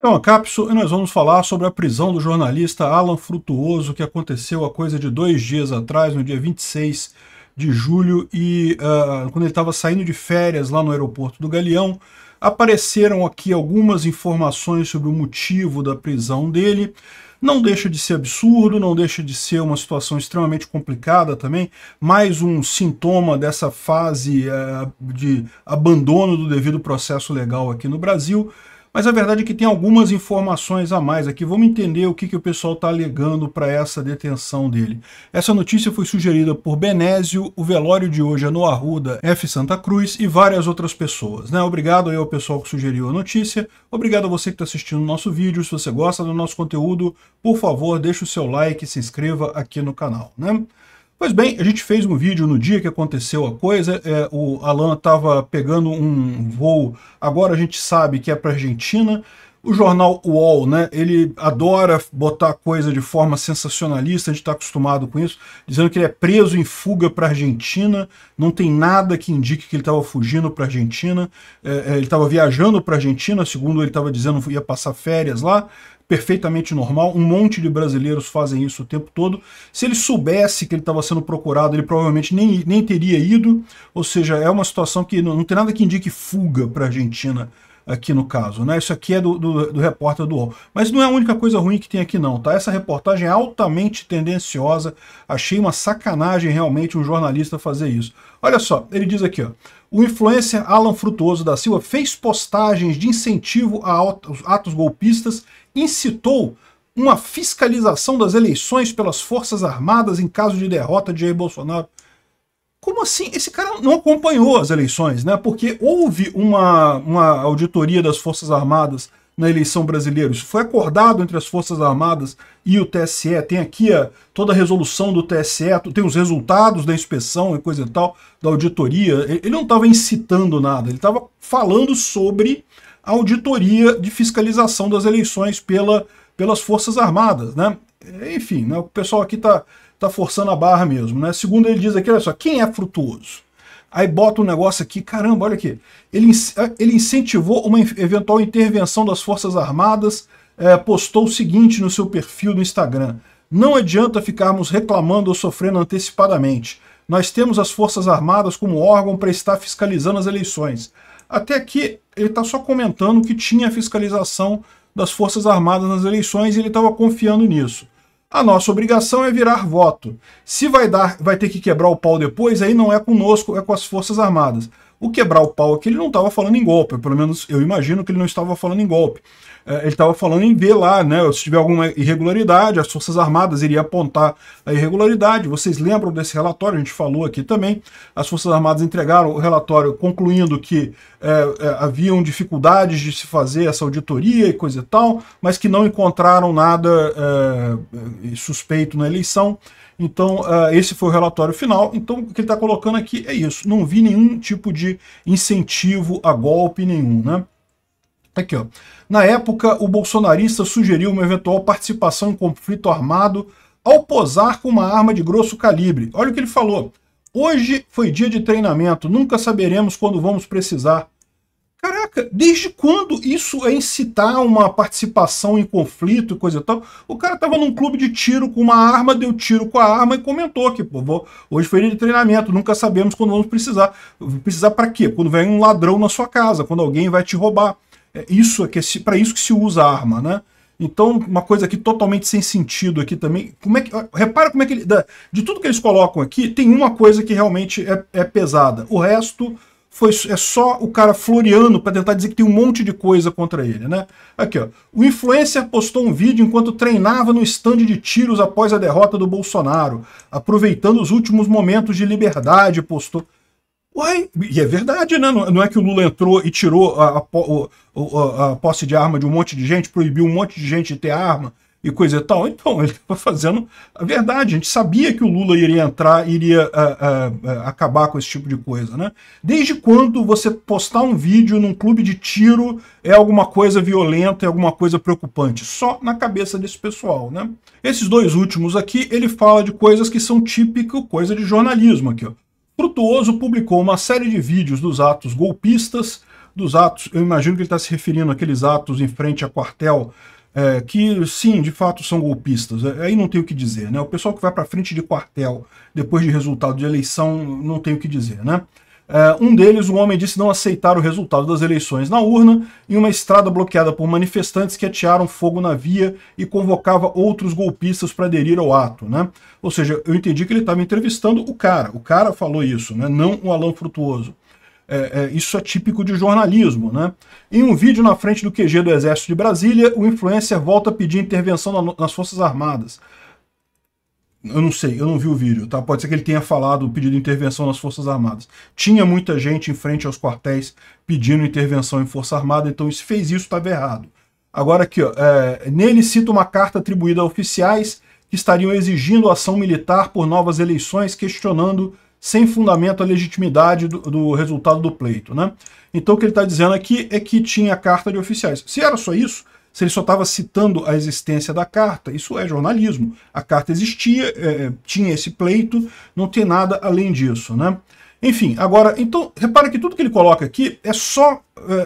Então, a e nós vamos falar sobre a prisão do jornalista Alan Frutuoso, que aconteceu há coisa de dois dias atrás, no dia 26 de julho, e uh, quando ele estava saindo de férias lá no aeroporto do Galeão, apareceram aqui algumas informações sobre o motivo da prisão dele, não deixa de ser absurdo, não deixa de ser uma situação extremamente complicada também, mais um sintoma dessa fase uh, de abandono do devido processo legal aqui no Brasil, mas a verdade é que tem algumas informações a mais aqui. Vamos entender o que, que o pessoal está alegando para essa detenção dele. Essa notícia foi sugerida por Benésio, o velório de hoje é no Arruda F. Santa Cruz e várias outras pessoas. Né? Obrigado aí ao pessoal que sugeriu a notícia. Obrigado a você que está assistindo o nosso vídeo. Se você gosta do nosso conteúdo, por favor, deixe o seu like e se inscreva aqui no canal. Né? Pois bem, a gente fez um vídeo no dia que aconteceu a coisa, é, o Alan estava pegando um voo, agora a gente sabe que é para Argentina, o jornal UOL, né, ele adora botar coisa de forma sensacionalista, a gente está acostumado com isso, dizendo que ele é preso em fuga para a Argentina, não tem nada que indique que ele estava fugindo para a Argentina, é, é ele estava viajando para a Argentina, segundo ele estava dizendo, ia passar férias lá, perfeitamente normal, um monte de brasileiros fazem isso o tempo todo. Se ele soubesse que ele estava sendo procurado, ele provavelmente nem, nem teria ido, ou seja, é uma situação que não, não tem nada que indique fuga para a Argentina aqui no caso, né? Isso aqui é do, do, do repórter do UOL. Mas não é a única coisa ruim que tem aqui não, tá? Essa reportagem é altamente tendenciosa, achei uma sacanagem realmente um jornalista fazer isso. Olha só, ele diz aqui, ó, o influencer Alan Frutuoso da Silva fez postagens de incentivo a atos golpistas incitou uma fiscalização das eleições pelas Forças Armadas em caso de derrota de Jair Bolsonaro. Como assim? Esse cara não acompanhou as eleições, né? Porque houve uma, uma auditoria das Forças Armadas na eleição brasileira. Isso foi acordado entre as Forças Armadas e o TSE. Tem aqui a, toda a resolução do TSE, tem os resultados da inspeção e coisa e tal, da auditoria. Ele não estava incitando nada, ele estava falando sobre auditoria de fiscalização das eleições pela, pelas Forças Armadas, né? Enfim, né, o pessoal aqui tá, tá forçando a barra mesmo, né? Segundo ele diz aqui, olha só, quem é frutuoso? Aí bota um negócio aqui, caramba, olha aqui. Ele, eh, ele incentivou uma eventual intervenção das Forças Armadas, é, postou o seguinte no seu perfil no Instagram. Não adianta ficarmos reclamando ou sofrendo antecipadamente. Nós temos as Forças Armadas como órgão para estar fiscalizando as eleições. Até aqui ele está só comentando que tinha fiscalização das Forças Armadas nas eleições e ele estava confiando nisso. A nossa obrigação é virar voto. Se vai dar, vai ter que quebrar o pau depois, aí não é conosco, é com as Forças Armadas. O quebrar o pau aqui, ele não estava falando em golpe, pelo menos eu imagino que ele não estava falando em golpe. É, ele estava falando em ver lá, né? Se tiver alguma irregularidade, as Forças Armadas iriam apontar a irregularidade. Vocês lembram desse relatório? A gente falou aqui também. As Forças Armadas entregaram o relatório concluindo que é, é, haviam dificuldades de se fazer essa auditoria e coisa e tal, mas que não encontraram nada é, é suspeito na eleição. Então, uh, esse foi o relatório final. Então, o que ele está colocando aqui é isso. Não vi nenhum tipo de incentivo a golpe nenhum, né? Tá aqui, ó. Na época, o bolsonarista sugeriu uma eventual participação em conflito armado ao posar com uma arma de grosso calibre. Olha o que ele falou. Hoje foi dia de treinamento, nunca saberemos quando vamos precisar. Caraca, desde quando isso é incitar uma participação em conflito e coisa e tal? O cara tava num clube de tiro com uma arma, deu tiro com a arma e comentou que, pô, vou, hoje foi dia de treinamento, nunca sabemos quando vamos precisar. Precisar para quê? Quando vem um ladrão na sua casa, quando alguém vai te roubar. É isso é que é para isso que se usa a arma, né? Então, uma coisa aqui totalmente sem sentido aqui também. Como é que, repara como é que ele, de tudo que eles colocam aqui, tem uma coisa que realmente é, é pesada. O resto foi, é só o cara floreando para tentar dizer que tem um monte de coisa contra ele, né? Aqui, ó. O influencer postou um vídeo enquanto treinava no estande de tiros após a derrota do Bolsonaro, aproveitando os últimos momentos de liberdade, postou. Uai, e é verdade, né? Não, não é que o Lula entrou e tirou a, a, a, a posse de arma de um monte de gente, proibiu um monte de gente de ter arma, e coisa e tal. Então, ele estava fazendo a verdade. A gente sabia que o Lula iria entrar, iria a, ah, a, ah, ah, acabar com esse tipo de coisa, né? Desde quando você postar um vídeo num clube de tiro é alguma coisa violenta, é alguma coisa preocupante? Só na cabeça desse pessoal, né? Esses dois últimos aqui, ele fala de coisas que são típico coisa de jornalismo aqui, ó. Frutuoso publicou uma série de vídeos dos atos golpistas, dos atos, eu imagino que ele está se referindo àqueles atos em frente a quartel é, que sim, de fato são golpistas, é, aí não tem o que dizer, né? O pessoal que vai para frente de quartel depois de resultado de eleição, não tem o que dizer, né? É, um deles, o homem disse não aceitar o resultado das eleições na urna em uma estrada bloqueada por manifestantes que atearam fogo na via e convocava outros golpistas para aderir ao ato. Né? Ou seja, eu entendi que ele estava entrevistando o cara. O cara falou isso, né? não o Alain Frutuoso. É, é, isso é típico de jornalismo, né? Em um vídeo na frente do QG do Exército de Brasília, o influencer volta a pedir intervenção na, nas Forças Armadas. Eu não sei, eu não vi o vídeo, tá? Pode ser que ele tenha falado pedido intervenção nas Forças Armadas. Tinha muita gente em frente aos quartéis pedindo intervenção em Força Armada, então se fez isso, estava errado. Agora aqui, ó, é, nele cita uma carta atribuída a oficiais que estariam exigindo ação militar por novas eleições, questionando sem fundamento a legitimidade do, do resultado do pleito. Né? Então o que ele está dizendo aqui é que tinha carta de oficiais. Se era só isso, se ele só estava citando a existência da carta, isso é jornalismo. A carta existia, é, é, tinha esse pleito, não tem nada além disso. Né? Enfim, agora, então, repara que tudo que ele coloca aqui é só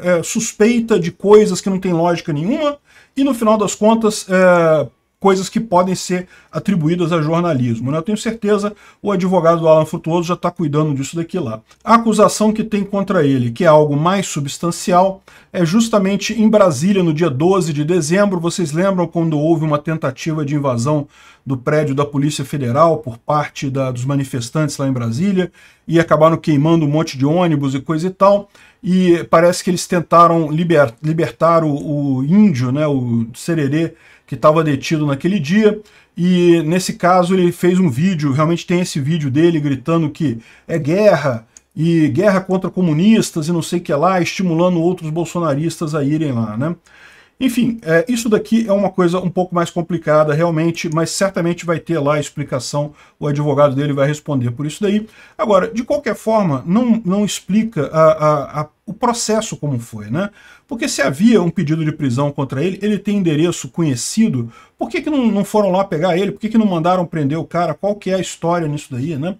é, é, suspeita de coisas que não tem lógica nenhuma, e no final das contas, é, coisas que podem ser atribuídas a jornalismo. Né? Eu tenho certeza o advogado do Alan Frutuoso já está cuidando disso daqui lá. A acusação que tem contra ele, que é algo mais substancial, é justamente em Brasília, no dia 12 de dezembro. Vocês lembram quando houve uma tentativa de invasão do prédio da Polícia Federal por parte da, dos manifestantes lá em Brasília e acabaram queimando um monte de ônibus e coisa e tal. E parece que eles tentaram liber, libertar o, o índio, né, o sererê, que estava detido naquele dia. E nesse caso ele fez um vídeo, realmente tem esse vídeo dele gritando que é guerra e guerra contra comunistas e não sei o que lá, estimulando outros bolsonaristas a irem lá, né? Enfim, é, isso daqui é uma coisa um pouco mais complicada realmente, mas certamente vai ter lá a explicação, o advogado dele vai responder por isso daí. Agora, de qualquer forma, não, não explica a, a, a, o processo como foi, né? Porque se havia um pedido de prisão contra ele, ele tem endereço conhecido, por que, que não, não foram lá pegar ele? Por que, que não mandaram prender o cara? Qual que é a história nisso daí, né?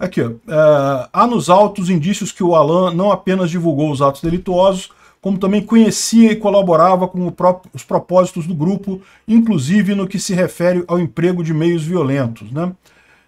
Aqui, ó, é, há nos autos indícios que o Alan não apenas divulgou os atos delituosos, como também conhecia e colaborava com os propósitos do grupo, inclusive no que se refere ao emprego de meios violentos. Né?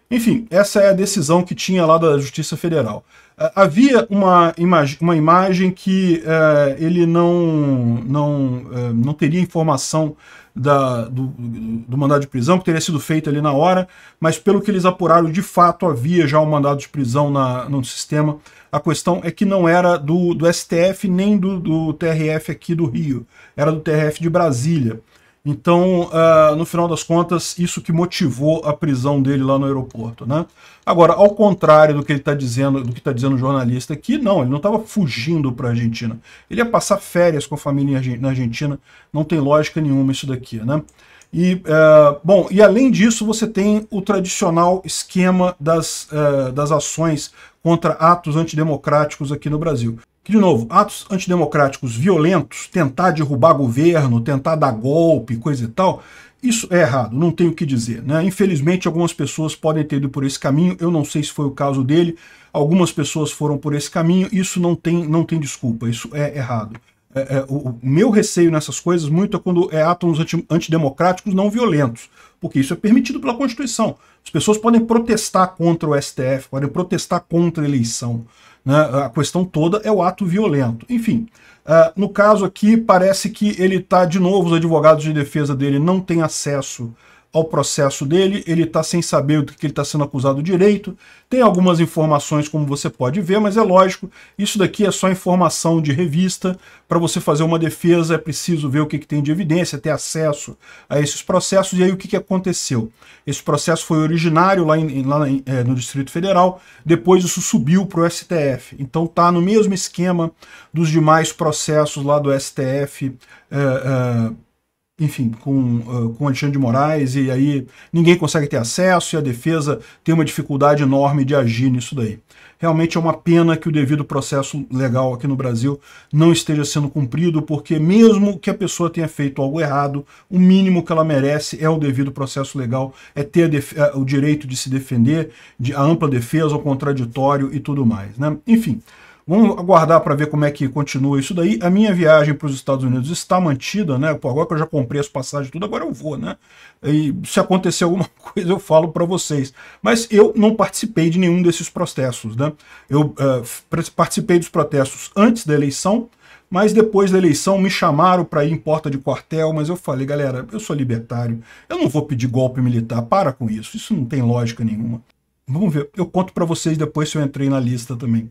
Enfim, essa é a decisão que tinha lá da Justiça Federal. É, havia uma, imag uma imagem que uh, ele não, não, uh, não teria informação da, do, do, mandado de prisão, que teria sido feito ali na hora, mas pelo que eles apuraram, de fato havia já um mandado de prisão na, no sistema. A questão é que não era do, do STF nem do, do TRF aqui do Rio, era do TRF de Brasília. Então, uh, no final das contas, isso que motivou a prisão dele lá no aeroporto. Né? Agora, ao contrário do que ele está dizendo, do que está dizendo o jornalista aqui, não, ele não estava fugindo para a Argentina. Ele ia passar férias com a família na Argentina, não tem lógica nenhuma isso daqui. Né? E, uh, bom, e além disso, você tem o tradicional esquema das, uh, das ações contra atos antidemocráticos aqui no Brasil que, de novo, atos antidemocráticos violentos, tentar derrubar governo, tentar dar golpe, coisa e tal, isso é errado, não tenho o que dizer. Né? Infelizmente, algumas pessoas podem ter ido por esse caminho, eu não sei se foi o caso dele, algumas pessoas foram por esse caminho, isso não tem, não tem desculpa, isso é errado. É, é, o meu receio nessas coisas muito é quando é atos anti, antidemocráticos não violentos porque isso é permitido pela Constituição. As pessoas podem protestar contra o STF, podem protestar contra a eleição. Né? A questão toda é o ato violento. Enfim, uh, no caso aqui, parece que ele está, de novo, os advogados de defesa dele não têm acesso ao processo dele, ele está sem saber do que ele está sendo acusado direito, tem algumas informações como você pode ver, mas é lógico, isso daqui é só informação de revista, para você fazer uma defesa é preciso ver o que, que, tem de evidência, ter acesso a esses processos, e aí o que, que aconteceu? Esse processo foi originário lá, em, lá em, é, no Distrito Federal, depois isso subiu para o STF, então está no mesmo esquema dos demais processos lá do STF, é, eh, é, eh, enfim, com, uh, com Alexandre de Moraes, e aí ninguém consegue ter acesso e a defesa tem uma dificuldade enorme de agir nisso daí. Realmente é uma pena que o devido processo legal aqui no Brasil não esteja sendo cumprido, porque mesmo que a pessoa tenha feito algo errado, o mínimo que ela merece é o devido processo legal, é ter eh, o direito de se defender, de, a ampla defesa, o contraditório e tudo mais. Né? Enfim, Vamos aguardar para ver como é que continua isso daí. A minha viagem para os Estados Unidos está mantida, né? Pô, agora que eu já comprei as passagens tudo, agora eu vou, né? E se acontecer alguma coisa eu falo para vocês. Mas eu não participei de nenhum desses processos, né? Eu uh, participei dos protestos antes da eleição, mas depois da eleição me chamaram para ir em porta de quartel, mas eu falei, galera, eu sou libertário, eu não vou pedir golpe militar, para com isso, isso não tem lógica nenhuma. Vamos ver, eu conto para vocês depois se eu entrei na lista também.